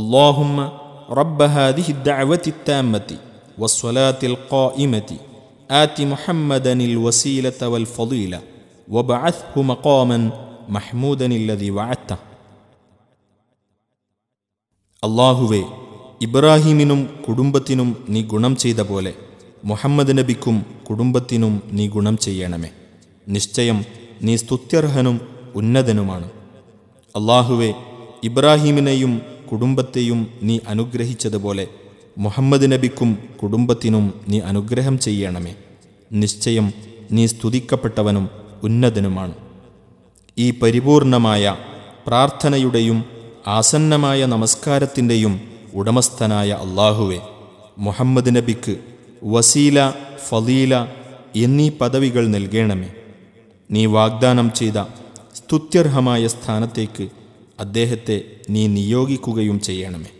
اللهم رب هذه الدعوة التامة والصلاة القائمة آت محمدا الوسيلة والفضيلة وبعثه مقاما محمودا الذي وعدته അള്ളാഹുവെ ഇബ്രാഹിമിനും കുടുംബത്തിനും നീ ഗുണം ചെയ്ത പോലെ മുഹമ്മദ് നബിക്കും കുടുംബത്തിനും നീ ഗുണം ചെയ്യണമേ നിശ്ചയം നീ സ്തുത്യർഹനും ഉന്നതനുമാണ് അള്ളാഹുവെ ഇബ്രാഹിമിനെയും കുടുംബത്തെയും നീ അനുഗ്രഹിച്ചതുപോലെ മുഹമ്മദ് നബിക്കും കുടുംബത്തിനും നീ അനുഗ്രഹം ചെയ്യണമേ നിശ്ചയം നീ സ്തുതിക്കപ്പെട്ടവനും ഉന്നതനുമാണ് ഈ പരിപൂർണമായ പ്രാർത്ഥനയുടെയും ആസന്നമായ നമസ്കാരത്തിൻ്റെയും ഉടമസ്ഥനായ അള്ളാഹുവെ മുഹമ്മദ് നബിക്ക് വസീല ഫലീല എന്നീ പദവികൾ നൽകണമേ നീ വാഗ്ദാനം ചെയ്ത സ്തുത്യർഹമായ സ്ഥാനത്തേക്ക് അദ്ദേഹത്തെ നീ നിയോഗിക്കുകയും ചെയ്യണമേ